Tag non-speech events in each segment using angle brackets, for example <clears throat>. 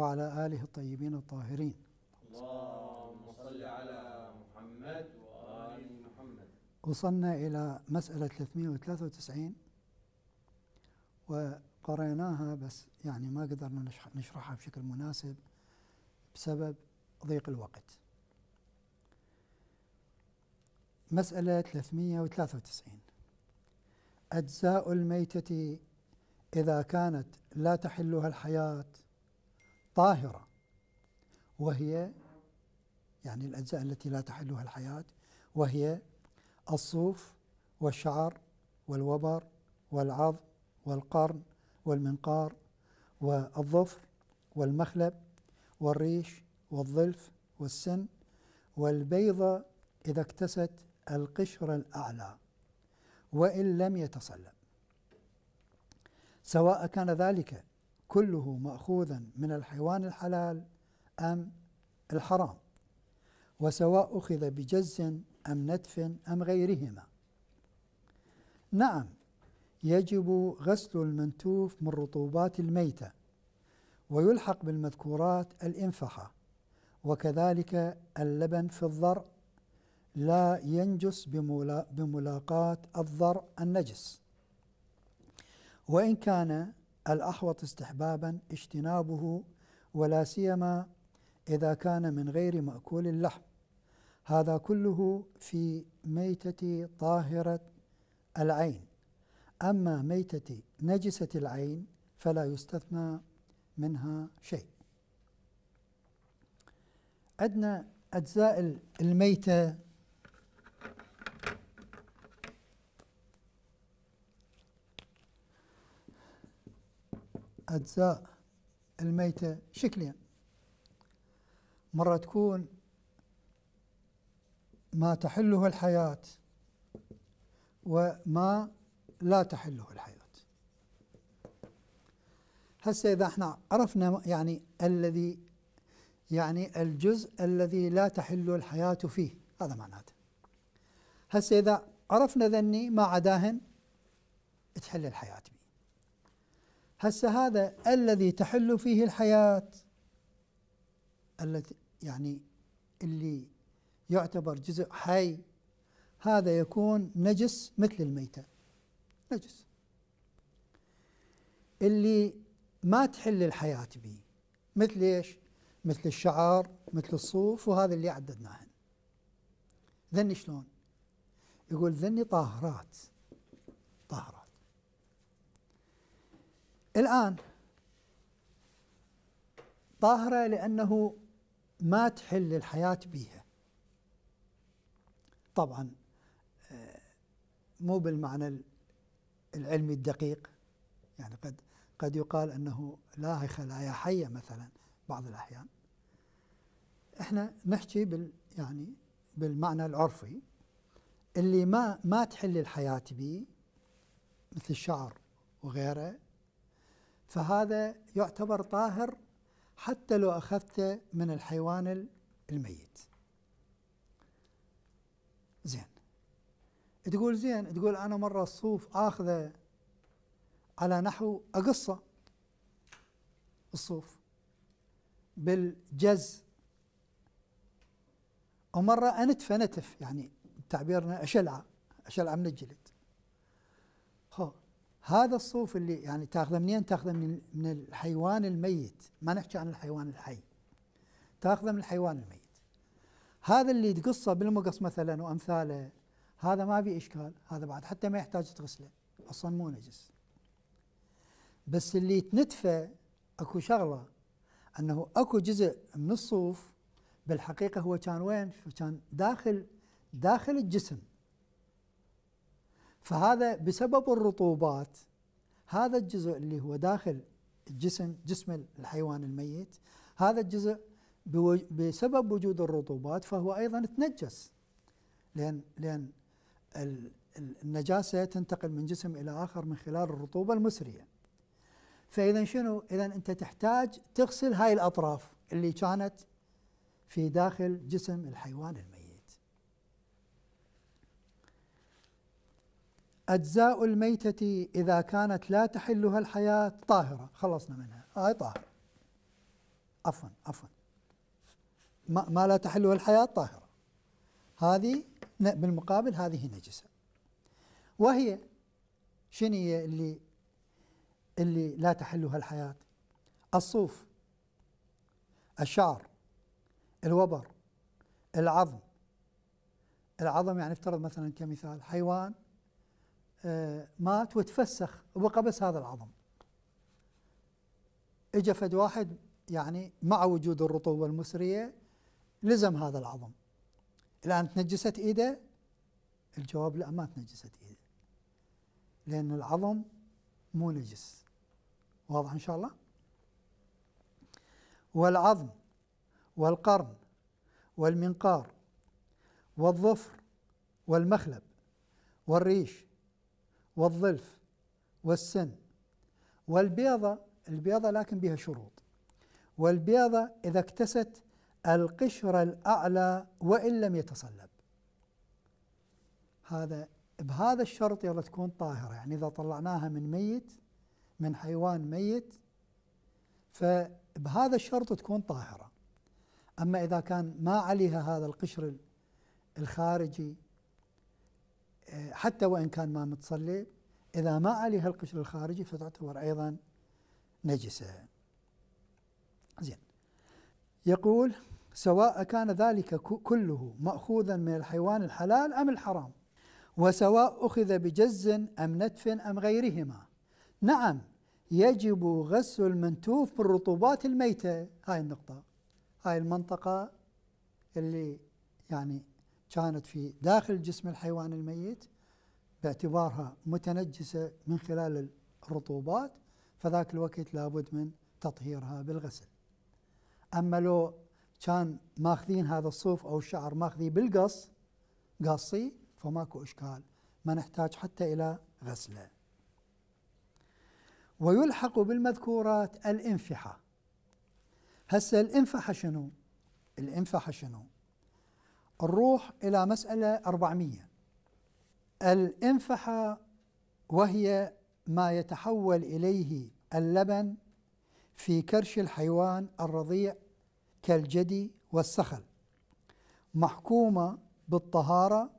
وعلى آله الطيبين الطاهرين اللهم صل على محمد وآل محمد وصلنا إلى مسألة 393 وقريناها بس يعني ما قدرنا نشرحها بشكل مناسب بسبب ضيق الوقت مسألة 393 أجزاء الميتة إذا كانت لا تحلها الحياة طاهرة وهي يعني الأجزاء التي لا تحلها الحياة وهي الصوف والشعر والوبر والعظ والقرن والمنقار والظفر والمخلب والريش والظلف والسن والبيضة إذا اكتست القشر الأعلى وإن لم يتصلب سواء كان ذلك كله ماخوذا من الحيوان الحلال ام الحرام وسواء اخذ بجز ام نتف ام غيرهما نعم يجب غسل المنتوف من رطوبات الميته ويلحق بالمذكورات الانفحه وكذلك اللبن في الضرع لا ينجس بملاقاة الضرع النجس وإن كان الأحوط استحبابا اجتنابه ولا سيما إذا كان من غير مأكول اللحم هذا كله في ميتة طاهرة العين أما ميتة نجسة العين فلا يستثنى منها شيء عندنا أجزاء الميتة أجزاء الميتة شكلين مرة تكون ما تحله الحياة وما لا تحله الحياة هسه إذا احنا عرفنا يعني الذي يعني الجزء الذي لا تحل الحياة فيه هذا معناته هسه إذا عرفنا ذني ما عداهن تحل الحياة بيه هسه هذا الذي تحل فيه الحياة التي يعني اللي يعتبر جزء حي هذا يكون نجس مثل الميتة نجس اللي ما تحل الحياة به مثل ايش؟ مثل الشعر مثل الصوف وهذا اللي عددناهن ذني شلون؟ يقول ذني طاهرات طاهرات الآن طاهرة لأنه ما تحل الحياة بيها طبعا آه، مو بالمعنى العلمي الدقيق يعني قد قد يقال أنه لا خلايا حية مثلا بعض الأحيان احنا نحكي بال يعني بالمعنى العرفي اللي ما ما تحل الحياة به مثل الشعر وغيره فهذا يعتبر طاهر حتى لو أخذته من الحيوان الميت زين تقول زين تقول أنا مرة الصوف آخذه على نحو أقصه الصوف بالجز ومرة أنتف نتف يعني تعبيرنا أشلعة أشلعة من الجلد هذا الصوف اللي يعني تاخذه منين؟ تاخذه من من الحيوان الميت، ما نحكي عن الحيوان الحي. تاخذه من الحيوان الميت. هذا اللي تقصه بالمقص مثلا وامثاله هذا ما في اشكال، هذا بعد حتى ما يحتاج تغسله، اصلا مو نجس. بس اللي تنتفى اكو شغله انه اكو جزء من الصوف بالحقيقه هو كان وين؟ كان داخل داخل الجسم فهذا بسبب الرطوبات هذا الجزء اللي هو داخل الجسم جسم الحيوان الميت هذا الجزء بسبب وجود الرطوبات فهو ايضا تنجس لان لان النجاسه تنتقل من جسم الى اخر من خلال الرطوبه المسريه. فاذا شنو؟ اذا انت تحتاج تغسل هاي الاطراف اللي كانت في داخل جسم الحيوان الميت. أجزاء الميتة إذا كانت لا تحلها الحياة طاهرة خلصنا منها هاي آه طاهرة عفوا عفوا ما, ما لا تحلها الحياة طاهرة هذه بالمقابل هذه نجسة وهي شنو هي اللي اللي لا تحلها الحياة الصوف الشعر الوبر العظم العظم يعني افترض مثلا كمثال حيوان آه، مات وتفسخ وبقى بس هذا العظم اجى فد واحد يعني مع وجود الرطوبه المسريه لزم هذا العظم الان تنجست ايده الجواب لا ما تنجست ايده لان العظم مو نجس واضح ان شاء الله والعظم والقرن والمنقار والظفر والمخلب والريش والظلف والسن والبيضة البيضة لكن بها شروط والبيضة إذا اكتست القشر الأعلى وإن لم يتصلب هذا بهذا الشرط يلا تكون طاهرة يعني إذا طلعناها من ميت من حيوان ميت فبهذا الشرط تكون طاهرة أما إذا كان ما عليها هذا القشر الخارجي حتى وإن كان ما متصلي إذا ما عليها القشر الخارجي فتعتبر أيضا نجسة زين يقول سواء كان ذلك كله مأخوذا من الحيوان الحلال أم الحرام وسواء أخذ بجز أم نتف أم غيرهما نعم يجب غسل المنتوف بالرطوبات الميتة هاي النقطة هاي المنطقة اللي يعني كانت في داخل جسم الحيوان الميت باعتبارها متنجسة من خلال الرطوبات فذاك الوقت لابد من تطهيرها بالغسل أما لو كان ماخذين هذا الصوف أو الشعر ماخذي بالقص قصي فماكو إشكال ما نحتاج حتى إلى غسله ويلحق بالمذكورات الانفحة هسه الانفحة شنو؟ الانفحة شنو؟ نروح إلى مسألة 400 الانفحة وهي ما يتحول إليه اللبن في كرش الحيوان الرضيع كالجدي والسخل محكومة بالطهارة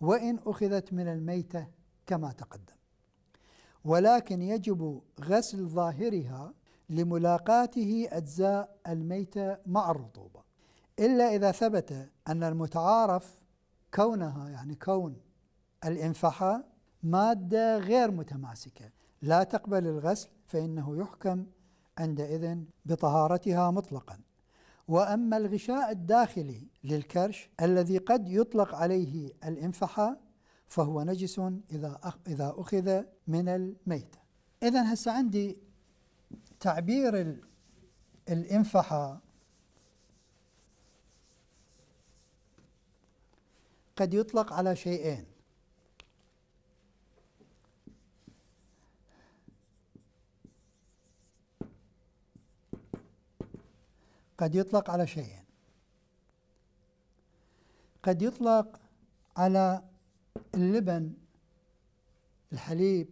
وإن أخذت من الميتة كما تقدم ولكن يجب غسل ظاهرها لملاقاته أجزاء الميتة مع الرطوبة إلا إذا ثبت أن المتعارف كونها يعني كون الإنفحة مادة غير متماسكة لا تقبل الغسل فإنه يحكم عندئذ بطهارتها مطلقا وأما الغشاء الداخلي للكرش الذي قد يطلق عليه الإنفحة فهو نجس إذا إذا أخذ من الميتة إذا هسه عندي تعبير الإنفحة قد يطلق على شيئين قد يطلق على شيئين قد يطلق على اللبن الحليب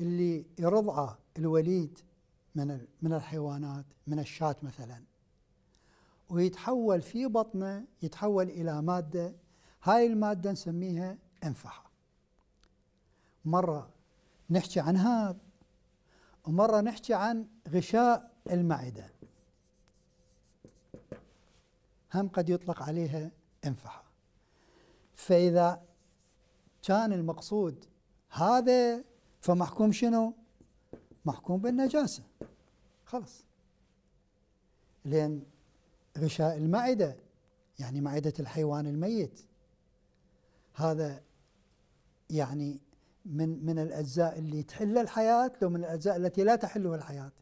اللي يرضعه الوليد من من الحيوانات من الشاة مثلا ويتحول في بطنه يتحول إلى مادة هاي المادة نسميها انفحة مرة نحكي عن هذا ومرة نحكي عن غشاء المعدة هم قد يطلق عليها انفحة فإذا كان المقصود هذا فمحكوم شنو؟ محكوم بالنجاسة خلص لأن غشاء المعدة يعني معدة الحيوان الميت هذا يعني من من الاجزاء اللي تحل الحياه لو من الاجزاء التي لا تحلها الحياه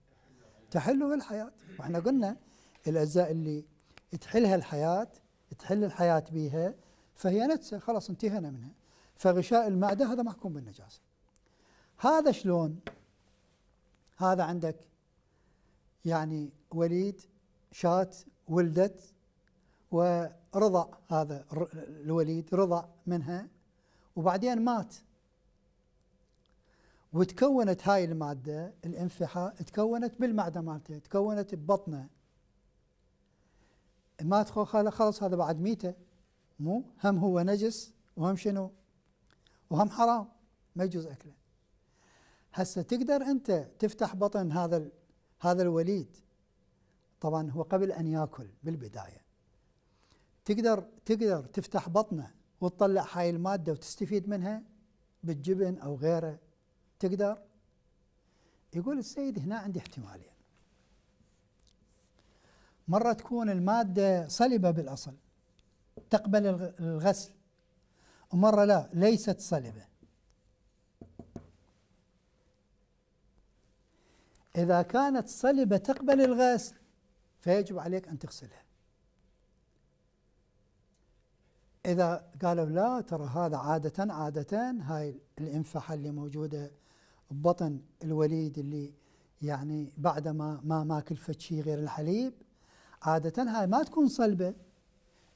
تحلها الحياه واحنا قلنا الاجزاء اللي تحلها الحياه تحل الحياه بها فهي نفسها خلاص انتهينا منها فغشاء المعده هذا محكوم بالنجاسه هذا شلون هذا عندك يعني وليد شات ولدت ورضع هذا الوليد رضع منها وبعدين مات وتكونت هاي المادة الانفحاء تكونت بالمعدة مالته تكونت ببطنه مات خاله خلص هذا بعد ميته مو هم هو نجس وهم شنو وهم حرام ما يجوز اكله هسه تقدر انت تفتح بطن هذا هذا الوليد طبعا هو قبل ان ياكل بالبدايه تقدر تقدر تفتح بطنه وتطلع هاي الماده وتستفيد منها بالجبن او غيره تقدر يقول السيد هنا عندي احتمالين مره تكون الماده صلبه بالاصل تقبل الغسل ومره لا ليست صلبه اذا كانت صلبه تقبل الغسل فيجب عليك ان تغسلها إذا قالوا لا ترى هذا عادة عادة هاي الإنفحة اللي موجودة ببطن الوليد اللي يعني بعد ما ما ماكل كلفت شيء غير الحليب عادة هاي ما تكون صلبة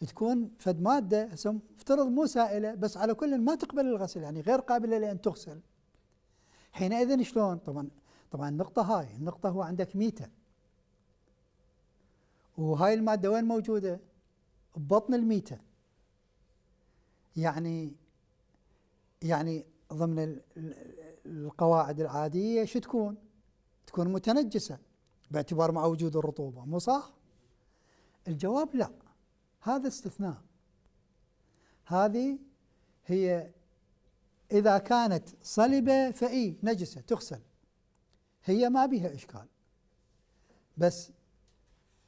تكون فد مادة هسه افترض مو سائلة بس على كل ما تقبل الغسل يعني غير قابلة لأن تغسل حينئذ شلون طبعا طبعا النقطة هاي النقطة هو عندك ميتة وهاي المادة وين موجودة؟ ببطن الميتة يعني يعني ضمن القواعد العادية شو تكون؟ تكون متنجسة باعتبار مع وجود الرطوبة مو صح؟ الجواب لا هذا استثناء هذه هي إذا كانت صلبة فإي نجسة تغسل هي ما بها إشكال بس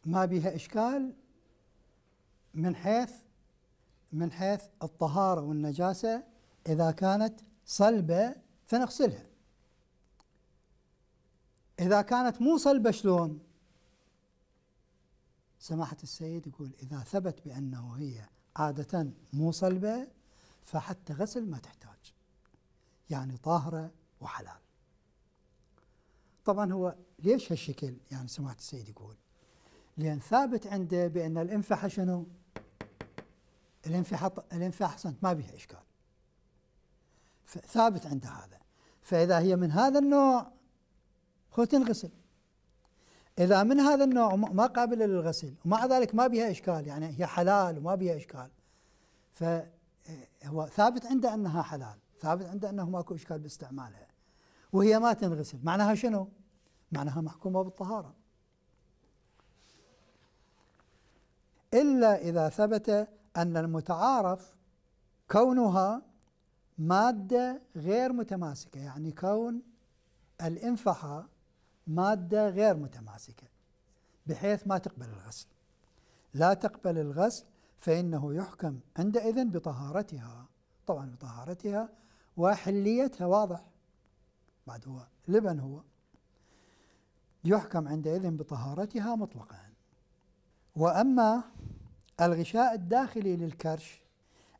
ما بها إشكال من حيث من حيث الطهارة والنجاسة إذا كانت صلبة فنغسلها إذا كانت مو صلبة شلون سماحة السيد يقول إذا ثبت بأنه هي عادة مو صلبة فحتى غسل ما تحتاج يعني طاهرة وحلال طبعا هو ليش هالشكل يعني سماحة السيد يقول لأن ثابت عنده بأن الإنفحة شنو الانفحاط الانفاح احسنت ما بها اشكال ثابت عند هذا فاذا هي من هذا النوع خذ تنغسل اذا من هذا النوع ما قابله للغسل ومع ذلك ما بها اشكال يعني هي حلال وما بها اشكال فهو ثابت عنده انها حلال ثابت عنده انه ماكو اشكال باستعمالها وهي ما تنغسل معناها شنو؟ معناها محكومه بالطهاره الا اذا ثبت أن المتعارف كونها مادة غير متماسكة يعني كون الإنفحة مادة غير متماسكة بحيث ما تقبل الغسل لا تقبل الغسل فإنه يحكم عندئذ بطهارتها طبعا بطهارتها وحليتها واضح بعد هو لبن هو يحكم عندئذ بطهارتها مطلقا وأما الغشاء الداخلي للكرش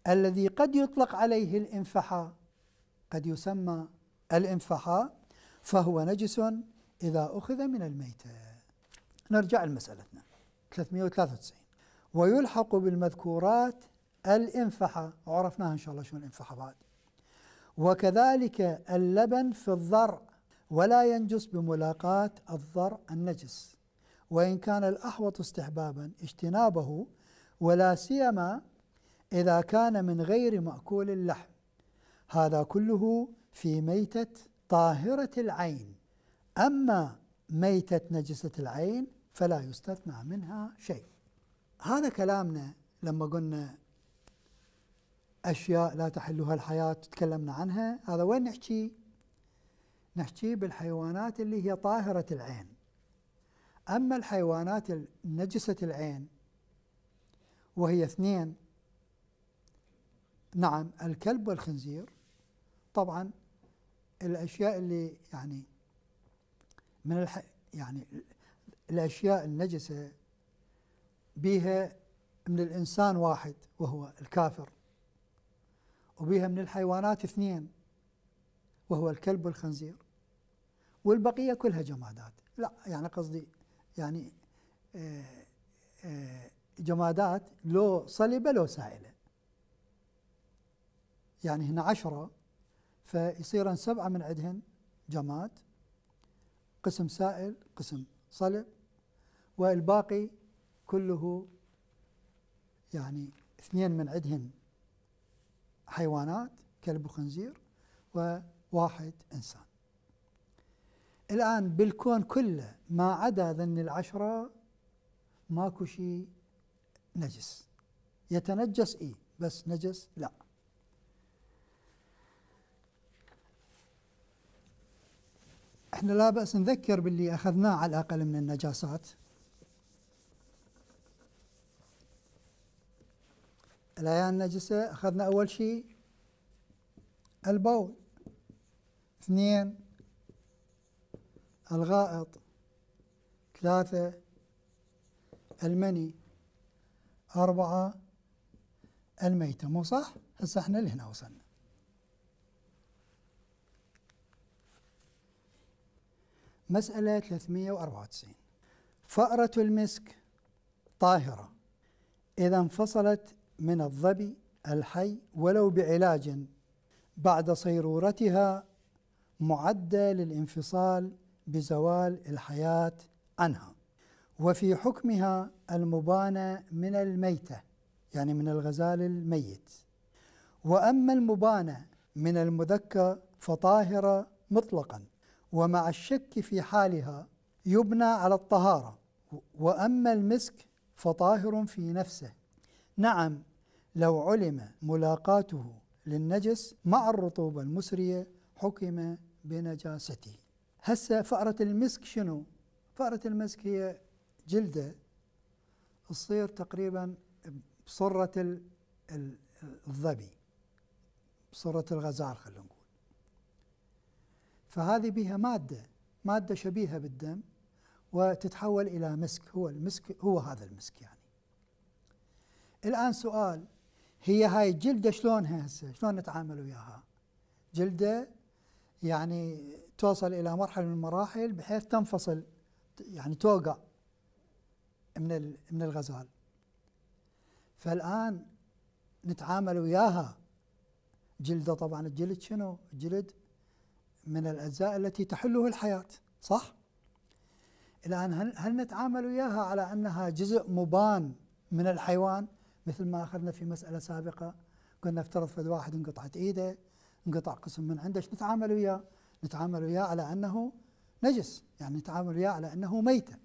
الذي قد يطلق عليه الانفحاء قد يسمى الانفحاء فهو نجس إذا أخذ من الميتة نرجع لمسألتنا 393 ويلحق بالمذكورات الانفحة وعرفناها إن شاء الله شو الانفحة بعد وكذلك اللبن في الضرع ولا ينجس بملاقاة الضرع النجس وإن كان الأحوط استحبابا اجتنابه ولا سيما إذا كان من غير مأكول اللحم هذا كله في ميتة طاهرة العين أما ميتة نجسة العين فلا يستثنى منها شيء هذا كلامنا لما قلنا أشياء لا تحلها الحياة تكلمنا عنها هذا وين نحكي نحكي بالحيوانات اللي هي طاهرة العين أما الحيوانات نجسة العين وهي اثنين نعم الكلب والخنزير طبعا الأشياء اللي يعني من الح... يعني الأشياء النجسة بها من الإنسان واحد وهو الكافر وبها من الحيوانات اثنين وهو الكلب والخنزير والبقية كلها جمادات لا يعني قصدي يعني آه آه جمادات لو صلبة لو سائلة يعني هنا عشرة فيصيرن سبعة من عندهن جماد قسم سائل قسم صلب والباقي كله يعني اثنين من عندهن حيوانات كلب وخنزير وواحد إنسان الآن بالكون كله ما عدا ذن العشرة ماكو شيء نجس يتنجس إيه بس نجس لا احنا لا بأس نذكر باللي أخذناه على الأقل من النجاسات الأيام النجسة أخذنا أول شيء البول اثنين الغائط ثلاثة المني أربعة الميتة مو صح؟ هسه احنا لهنا وصلنا مسألة 394 فأرة المسك طاهرة إذا انفصلت من الظبي الحي ولو بعلاج بعد صيرورتها معدة للانفصال بزوال الحياة عنها وفي حكمها المبانة من الميتة يعني من الغزال الميت وأما المبانة من المذكى فطاهرة مطلقا ومع الشك في حالها يبنى على الطهارة وأما المسك فطاهر في نفسه نعم لو علم ملاقاته للنجس مع الرطوبة المسرية حكم بنجاسته هسه فأرة المسك شنو؟ فأرة المسك هي جلده تصير تقريبا بصرة الظبي بصرة الغزال خلينا نقول فهذه بها مادة مادة شبيهة بالدم وتتحول إلى مسك هو المسك هو هذا المسك يعني الآن سؤال هي هاي الجلدة شلونها هسه شلون نتعامل وياها جلدة يعني توصل إلى مرحلة من المراحل بحيث تنفصل يعني توقع من من الغزال فالان نتعامل وياها جلده طبعا الجلد شنو؟ الجلد من الاجزاء التي تحله الحياه صح؟ الان هل هل نتعامل وياها على انها جزء مبان من الحيوان مثل ما اخذنا في مساله سابقه قلنا افترض فد واحد انقطعت ايده انقطع قسم من عنده نتعامل وياه؟ نتعامل وياه على انه نجس يعني نتعامل وياه على انه ميته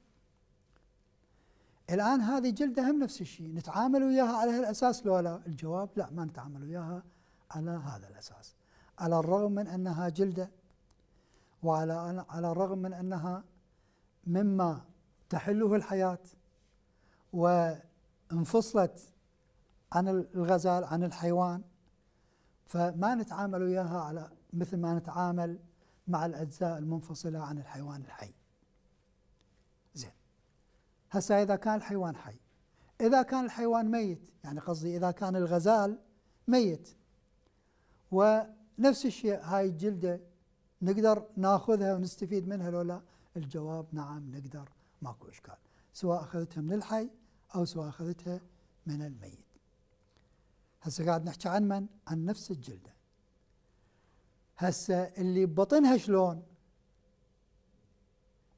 الآن هذه جلدة هم نفس الشيء نتعامل وياها على هالأساس لو لا الجواب لا ما نتعامل وياها على هذا الأساس على الرغم من أنها جلدة وعلى على الرغم من أنها مما تحله الحياة وانفصلت عن الغزال عن الحيوان فما نتعامل وياها على مثل ما نتعامل مع الأجزاء المنفصلة عن الحيوان الحي هسا إذا كان الحيوان حي إذا كان الحيوان ميت يعني قصدي إذا كان الغزال ميت ونفس الشيء هاي الجلدة نقدر ناخذها ونستفيد منها لو لا الجواب نعم نقدر ماكو إشكال سواء أخذتها من الحي أو سواء أخذتها من الميت هسه قاعد نحكي عن من؟ عن نفس الجلدة هسه اللي ببطنها شلون؟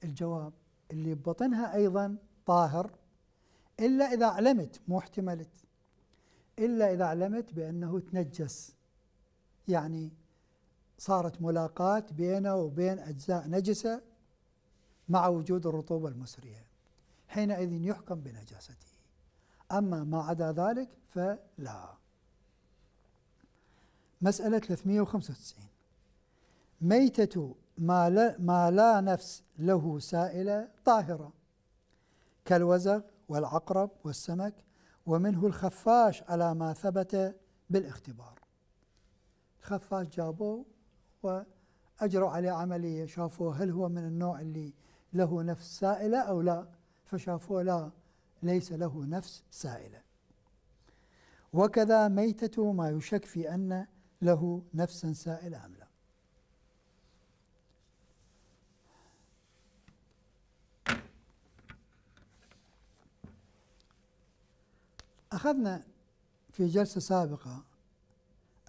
الجواب اللي ببطنها أيضا طاهر إلا إذا علمت مو احتملت إلا إذا علمت بأنه تنجس يعني صارت ملاقاة بينه وبين أجزاء نجسة مع وجود الرطوبة المسرية حينئذ يحكم بنجاسته أما ما عدا ذلك فلا مسألة 395 ميتة ما لا, ما لا نفس له سائلة طاهرة كالوزغ والعقرب والسمك ومنه الخفاش على ما ثبت بالاختبار الخفاش جابوه وأجروا عليه عملية شافوه هل هو من النوع اللي له نفس سائلة أو لا فشافوه لا ليس له نفس سائلة وكذا ميتة ما يشك في أن له نفسا سائلة أم لا أخذنا في جلسة سابقة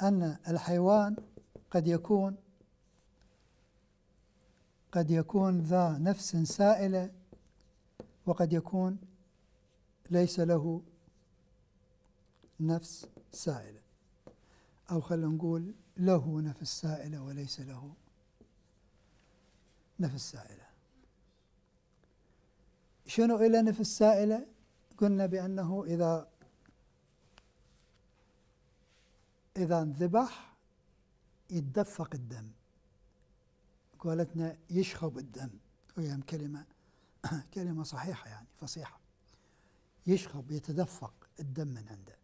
أن الحيوان قد يكون قد يكون ذا نفس سائلة وقد يكون ليس له نفس سائلة أو خلينا نقول له نفس سائلة وليس له نفس سائلة شنو إلى نفس سائلة؟ قلنا بأنه إذا إذا ذبح يتدفق الدم قالتنا يشخب الدم وهي كلمة <clears throat> كلمة صحيحة يعني فصيحة يشخب يتدفق الدم من عنده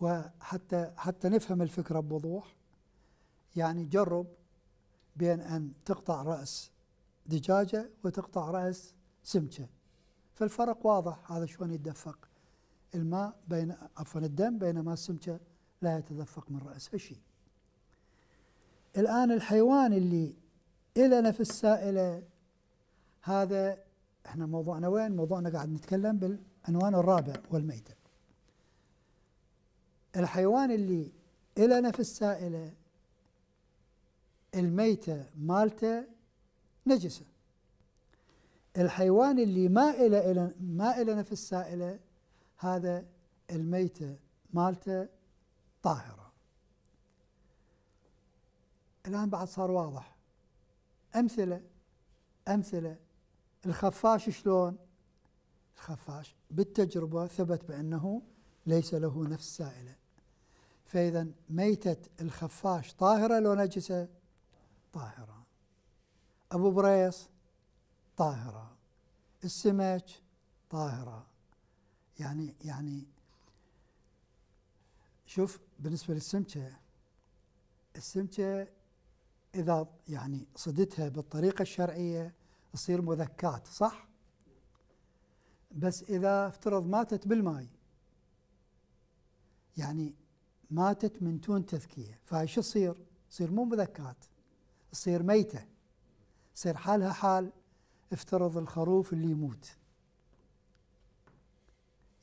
وحتى حتى نفهم الفكرة بوضوح يعني جرب بين أن تقطع رأس دجاجة وتقطع رأس سمكة فالفرق واضح هذا شلون يتدفق الماء بين عفوا الدم بينما السمكة لا يتدفق من رأسها شيء الآن الحيوان اللي إلى نفس السائلة هذا احنا موضوعنا وين؟ موضوعنا قاعد نتكلم بالعنوان الرابع والميتة الحيوان اللي إلى نفس سائلة الميتة مالته نجسة الحيوان اللي ما إلى ما إلى نفس سائلة هذا الميتة مالته الطاهرة الآن بعد صار واضح أمثلة أمثلة الخفاش شلون الخفاش بالتجربة ثبت بأنه ليس له نفس سائلة فإذا ميتة الخفاش طاهرة لو نجسة طاهرة أبو بريص طاهرة السمك طاهرة يعني يعني شوف بالنسبة للسمكة السمكة إذا يعني صدتها بالطريقة الشرعية تصير مذكات صح؟ بس إذا افترض ماتت بالماي يعني ماتت من دون تذكية فهي شو تصير؟ تصير مو مذكات تصير ميتة تصير حالها حال افترض الخروف اللي يموت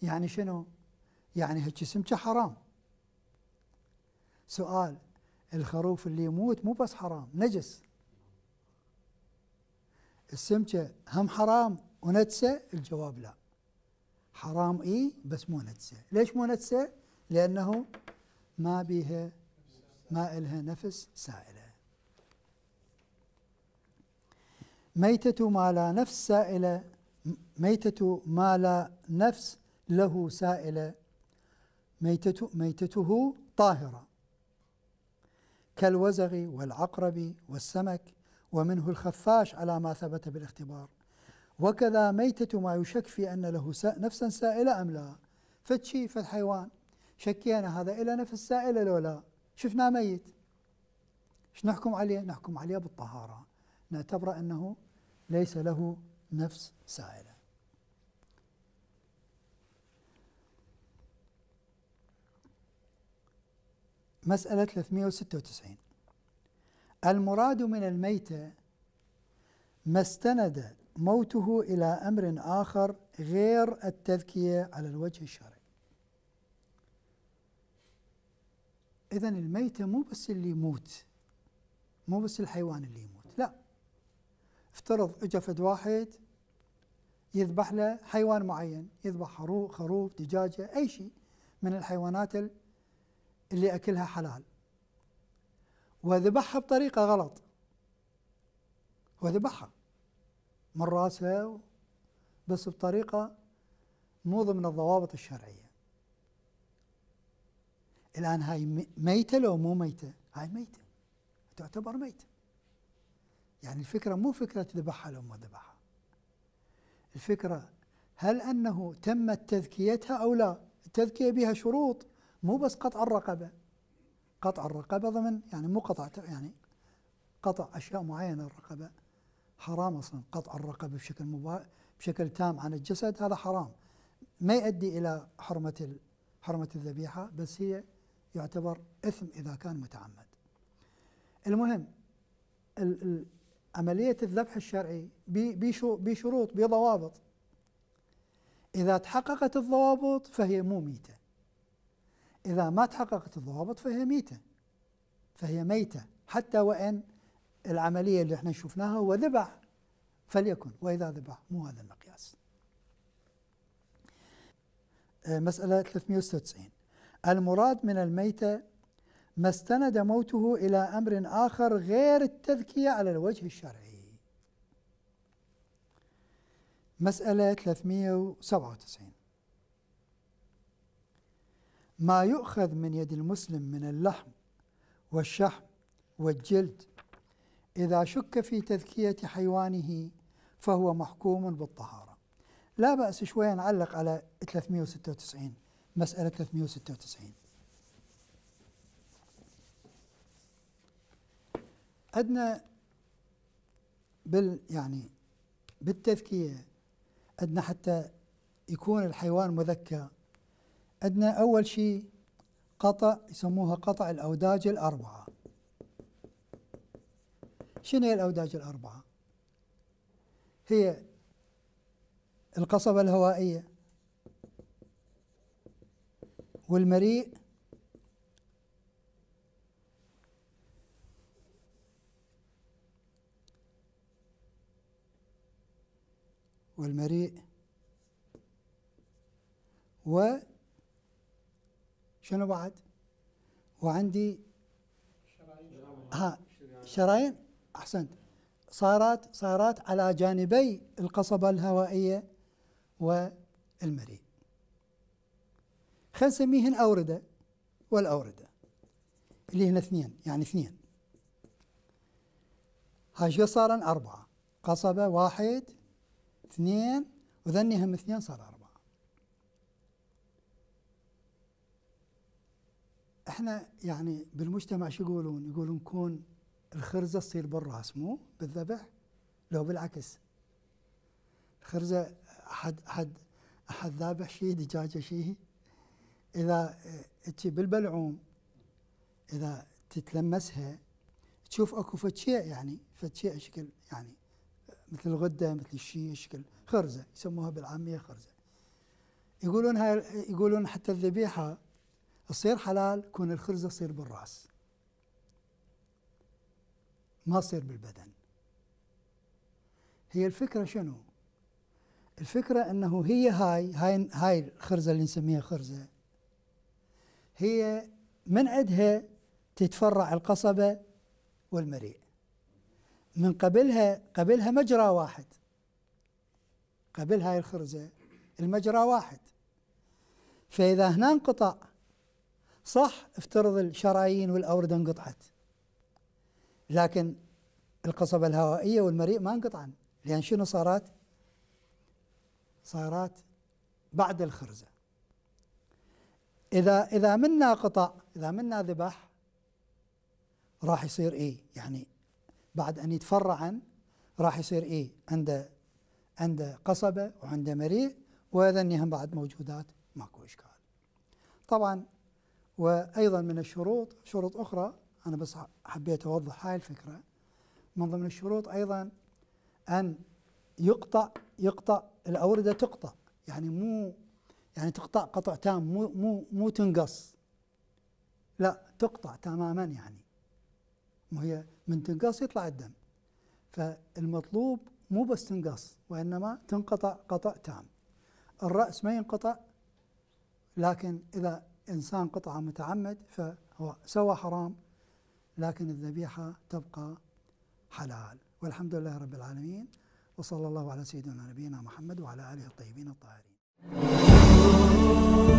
يعني شنو؟ يعني هيك سمكة حرام سؤال الخروف اللي يموت مو بس حرام نجس السمكة هم حرام ونجسة الجواب لا حرام إي بس مو نجسة ليش مو نجسة لأنه ما بيها ما إلها نفس سائلة ميتة ما لا نفس سائلة ميتة ما لا نفس له سائلة ميتة ميتته طاهرة كالوزغ والعقرب والسمك ومنه الخفاش على ما ثبت بالاختبار وكذا ميتة ما يشك في أن له نفسا سائلة أم لا فتشي فالحيوان شكينا هذا إلى نفس سائلة لو لا شفنا ميت ايش نحكم عليه؟ نحكم عليه بالطهارة نعتبره أنه ليس له نفس سائلة مسألة 396 المراد من الميتة ما استند موته إلى أمر آخر غير التذكية على الوجه الشرعي إذا الميتة مو بس اللي يموت مو بس الحيوان اللي يموت لا افترض اجى فد واحد يذبح له حيوان معين يذبح خروف دجاجة أي شيء من الحيوانات اللي أكلها حلال وذبحها بطريقة غلط وذبحها من راسها بس بطريقة مو ضمن الضوابط الشرعية الآن هاي ميتة لو مو ميتة هاي ميتة تعتبر ميتة يعني الفكرة مو فكرة ذبحها لو ما ذبحها الفكرة هل أنه تمت تذكيتها أو لا التذكية بها شروط مو بس قطع الرقبة قطع الرقبة ضمن يعني مو قطع يعني قطع أشياء معينة الرقبة حرام أصلا قطع الرقبة بشكل مبا... بشكل تام عن الجسد هذا حرام ما يؤدي إلى حرمة ال... حرمة الذبيحة بس هي يعتبر إثم إذا كان متعمد المهم ال... ال... عملية الذبح الشرعي بشروط بضوابط إذا تحققت الضوابط فهي مو ميتة إذا ما تحققت الضوابط فهي ميتة فهي ميتة حتى وإن العملية اللي احنا شفناها هو ذبح فليكن وإذا ذبح مو هذا المقياس آه، مسألة 396 المراد من الميتة ما استند موته إلى أمر آخر غير التذكية على الوجه الشرعي مسألة 397 ما يؤخذ من يد المسلم من اللحم والشحم والجلد إذا شك في تذكية حيوانه فهو محكوم بالطهارة لا بأس شوية نعلق على 396 مسألة 396 عندنا بال يعني بالتذكية عندنا حتى يكون الحيوان مذكر عندنا أول شيء قطع يسموها قطع الأوداج الأربعة شنو هي الأوداج الأربعة؟ هي القصبة الهوائية والمريء والمريء و شنو بعد وعندي ها شرايين أحسنت صارت صارت على جانبي القصبة الهوائية والمريء خلينا نسميهن أوردة والأوردة اللي هنا اثنين يعني اثنين هاي شو صارن أربعة قصبة واحد اثنين وذني هم اثنين صار أربعة احنا يعني بالمجتمع شو يقولون؟ يقولون كون الخرزه تصير بالراس مو بالذبح لو بالعكس الخرزه احد احد احد ذابح شيء دجاجه شيء اذا تجي بالبلعوم اذا تتلمسها تشوف اكو فد شيء يعني فد شيء شكل يعني مثل الغده مثل الشيء شكل خرزه يسموها بالعاميه خرزه يقولون هاي يقولون حتى الذبيحه تصير حلال كون الخرزة تصير بالرأس ما تصير بالبدن هي الفكرة شنو الفكرة أنه هي هاي هاي, هاي الخرزة اللي نسميها خرزة هي من عندها تتفرع القصبة والمريء من قبلها قبلها مجرى واحد قبل هاي الخرزة المجرى واحد فإذا هنا انقطع صح افترض الشرايين والأوردة انقطعت لكن القصبة الهوائية والمريء ما انقطعن لأن شنو صارت؟ صارت بعد الخرزة إذا إذا منا قطع إذا منا ذبح راح يصير إيه يعني بعد أن يتفرع عن راح يصير إيه عنده عنده قصبة وعنده مريء وإذا هم بعد موجودات ماكو إشكال طبعا وأيضا من الشروط شروط أخرى أنا بس حبيت أوضح هاي الفكرة من ضمن الشروط أيضا أن يقطع يقطع الأوردة تقطع يعني مو يعني تقطع قطع تام مو مو مو تنقص لا تقطع تماما يعني وهي من تنقص يطلع الدم فالمطلوب مو بس تنقص وإنما تنقطع قطع تام الرأس ما ينقطع لكن إذا إنسان قطعة متعمد فهو سوى حرام لكن الذبيحة تبقى حلال والحمد لله رب العالمين وصلى الله على سيدنا نبينا محمد وعلى آله الطيبين الطاهرين